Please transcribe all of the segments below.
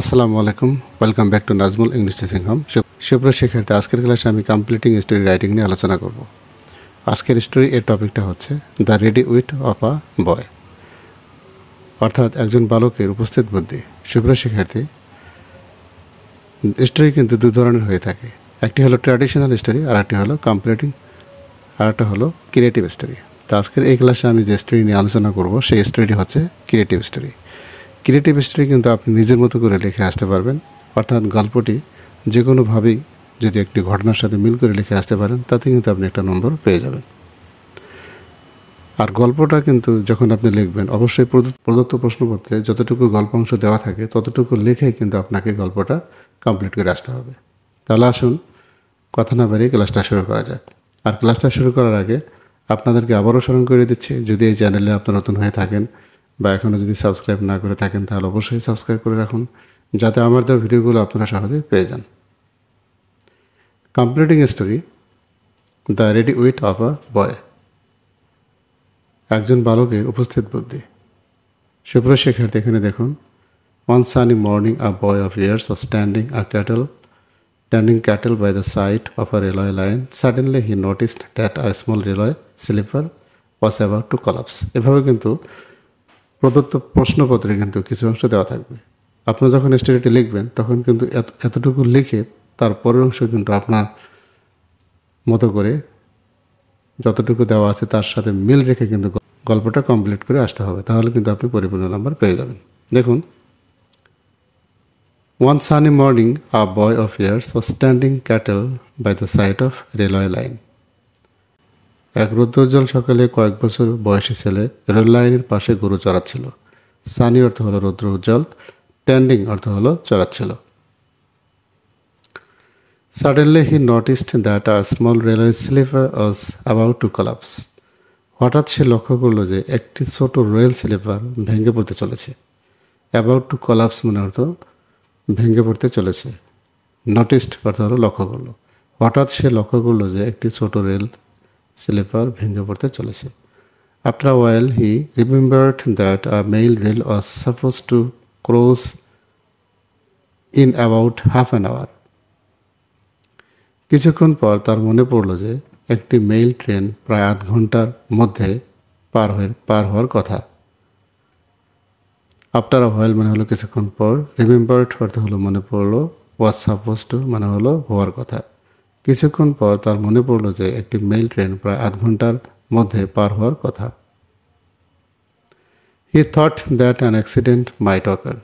আসসালামু আলাইকুম welcome back to Nazmul English teaching home সুপ্র শিক্ষার্থী আজকের ক্লাসে আমি কমপ্লিটিং স্টোরি রাইটিং নিয়ে আলোচনা করব আজকের স্টোরি এর টপিকটা হচ্ছে the ready wit of a boy অর্থাৎ একজন বালকের উপস্থিত বুদ্ধি সুপ্র শিক্ষার্থী স্টোরি কিন্তু দু ধরনের হয়ে থাকে একটি হলো ট্র্যাডিশনাল স্টোরি আর একটি হলো কমপ্লিটিং আর একটা হলো ক্রিয়েটিভ স্টোরি তো আজকের এই ক্লাসে আমি যে স্টোরি নিয়ে আলোচনা করব সেই স্টোরিটি হচ্ছে ক্রিয়েটিভ স্টোরি ক্রিয়েটিভ স্টোরি কিন্তু আপনি নিজের মতো করে লিখে আসতে পারবেন অর্থাৎ গল্পটি যে কোনোভাবেই যদি একটি ঘটনার সাথে মিল করে লিখে আসতে পারেন তাতে কিন্তু আপনি একটা নম্বর পেয়ে যাবেন আর গল্পটা কিন্তু যখন আপনি লিখবেন অবশ্যই প্রদত্ত প্রশ্নপত্রে যতটুকু গল্প অংশ দেওয়া থাকে ততটুকু লিখে কিন্তু আপনাকে গল্পটা কমপ্লিট করে আসতে হবে তাহলে আসুন কথা না বাড়িয়ে ক্লাসটা শুরু করা যাক আর ক্লাসটা শুরু করার আগে আপনাদেরকে আবারও স্মরণ করে দিচ্ছি যদি এই চ্যানেলে আপনারা নতুন হয়ে থাকেন বা এখনও যদি সাবস্ক্রাইব না করে থাকেন তাহলে অবশ্যই সাবস্ক্রাইব করে রাখুন যাতে আমার দেওয়া ভিডিওগুলো আপনারা সহজে পেয়ে যান completing story the ready wit of a boy একজন বালকের উপস্থিত বুদ্ধি সুপ্রিয় শেখার এখানে দেখুন one sunny morning a boy of years of standing a cattle standing cattle by the side of a railway line suddenly he notice that a small railway sleeper was about to collapse এভাবে কিন্তু প্রদত্ত প্রশ্নপত্রে কিন্তু কিছু অংশ দেওয়া থাকবে আপনি যখন স্টেডিটি লিখবেন তখন কিন্তু এত এতটুকু লিখে তার পরের অংশ কিন্তু আপনার মতো করে যতটুকু দেওয়া আছে তার সাথে মিল রেখে কিন্তু গল্পটা কমপ্লিট করে আসতে হবে তাহলে কিন্তু আপনি পরিপূর্ণ নাম্বার পেয়ে যাবেন দেখুন one sunny morning a boy of years of standing cattle by the side of railway line এক রৌদ্রোজ্জ্বল সকালে কয়েক বছর বয়সী ছেলে রেল লাইনের পাশে গরু চড়াচ্ছিল সানি অর্থ হলো রৌদ্র উজ্জ্বল ট্যান্ডিং অর্থ হলো চড়াচ্ছিল suddenly he noticed that a small railway sleeper was about to collapse হঠাৎ সে লক্ষ্য করলো যে একটি ছোট রেল স্লিপার ভেঙে পড়তে চলেছে অ্যাবাউট টু কলাপস মানে অর্থ ভেঙে পড়তে চলেছে নটিসড অর্থ হলো লক্ষ্য করলো হঠাৎ সে লক্ষ্য করলো যে একটি ছোট রেল স্লিপার ভেঙে পড়তে চলেছে after while he he that a mail rail was suppose to cross in about half an hour কিছুক্ষণ পর তার মনে পড়ল যে একটি মেইল ট্রেন প্রায় আধ ঘন্টার মধ্যে পার হয়ে পার হওয়ার কথা আফটার আ হোয়েল মানে হলো কিছুক্ষণ পর রিমেম্বার্ড অর্থ হলো মনে পড়লো ওয়াজ সাপোজ টু মানে হলো হওয়ার কথা কিছুক্ষণ পর তার মনে পড়ল যে একটি মেল ট্রেন প্রায় আধ ঘন্টার মধ্যে পার হওয়ার কথা he thought that an accident might occur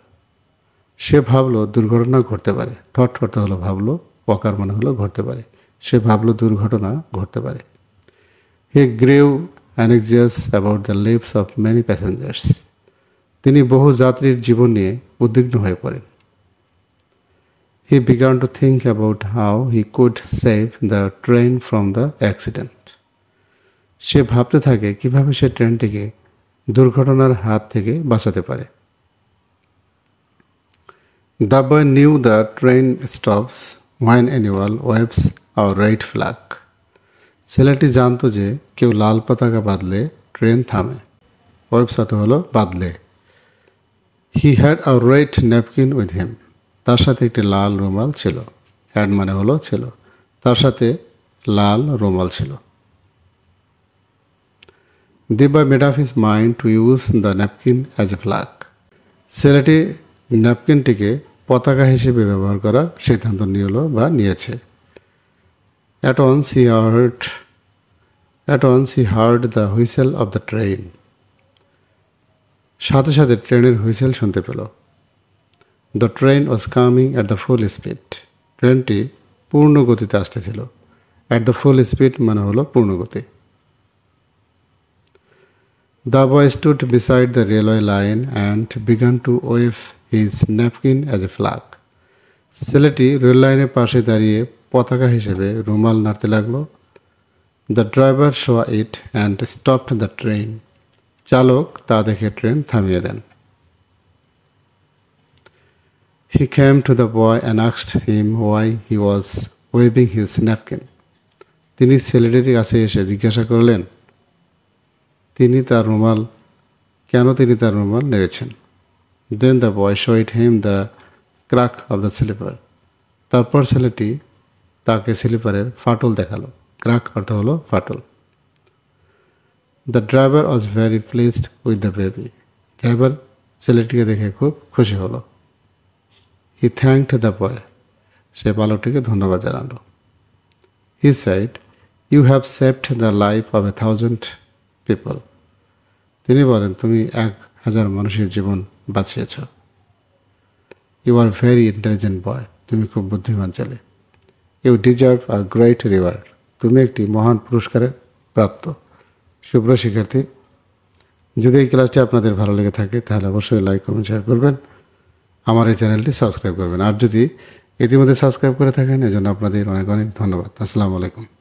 সে ভাবলো দুর্ঘটনা ঘটতে পারে থট করতে হলো ভাবলো পকার মনে হলো ঘটতে পারে সে ভাবলো দুর্ঘটনা ঘটতে পারে he grew anxious about the lives of many passengers তিনি বহু যাত্রীর জীবন নিয়ে উদ্বিগ্ন হয়ে পড়েন he began to think about how he could save the train from the accident সে ভাবতে থাকে কিভাবে সে ট্রেনটিকে দুর্ঘটনার হাত থেকে বাঁচাতে পারে the boy knew the train stops when animal waves are red flag ছেলেটি জানতো যে কেউ লাল পাতাকা বাঁধলে ট্রেন থামে ওয়েবসাইট হলো বাঁধলে he had a red napkin with him তার সাথে একটি লাল রুমাল ছিল হ্যাড মানে হলো ছিল তার সাথে লাল রুমাল ছিল দিব্যা made up his mind to use the napkin as a flag ছেলেটি ন্যাপকিনটিকে পতাকা হিসেবে ব্যবহার করার সিদ্ধান্ত নিল বা নিয়েছে at once he heard at once he heard the whistle of the train সাথে সাথে ট্রেনের হুইসেল শুনতে পেলো the train was coming at the full speed ট্রেনটি পূর্ণ গতিতে আসতেছিল অ্যাট দ্য ফুল স্পিড মানে হলো পূর্ণ গতি the boy stood beside the railway line and began to wave his napkin as a flag ছেলেটি রেল লাইনের পাশে দাঁড়িয়ে পতাকা হিসেবে রুমাল নাড়তে লাগলো the driver saw it and stopped the train চালক তা দেখে ট্রেন থামিয়ে দেন He came to the boy and asked him why he was waving his napkin. তিনি ছেলেটির কাছে এসে জিজ্ঞাসা করলেন তিনি তার রুমাল কেন তিনি তার রুমাল নেড়েছেন then the boy showed him the crack of the sleeper তারপর ছেলেটি তাকে স্লিপারের ফাটল দেখালো ক্রাক অর্থ হলো ফাটল the driver was very pleased with the baby driver ছেলেটিকে দেখে খুব খুশি হলো হি থ্যাঙ্কড দ্য বয় সে বালকটিকে ধন্যবাদ জানালো he said you have saved the life of a thousand people তিনি বলেন তুমি এক হাজার মানুষের জীবন বাঁচিয়েছ you are very intelligent boy তুমি খুব বুদ্ধিমান ছেলে you deserve a great reward তুমি একটি মহান পুরস্কারের প্রাপ্ত শুভ্র শিক্ষার্থী যদি এই ক্লাসটি আপনাদের ভালো লেগে থাকে তাহলে অবশ্যই লাইক কমেন্ট শেয়ার করবেন আমার এই চ্যানেলটি সাবস্ক্রাইব করবেন আর যদি ইতিমধ্যে সাবস্ক্রাইব করে থাকেন এজন্য আপনাদের অনেক অনেক ধন্যবাদ আসসালামু আলাইকুম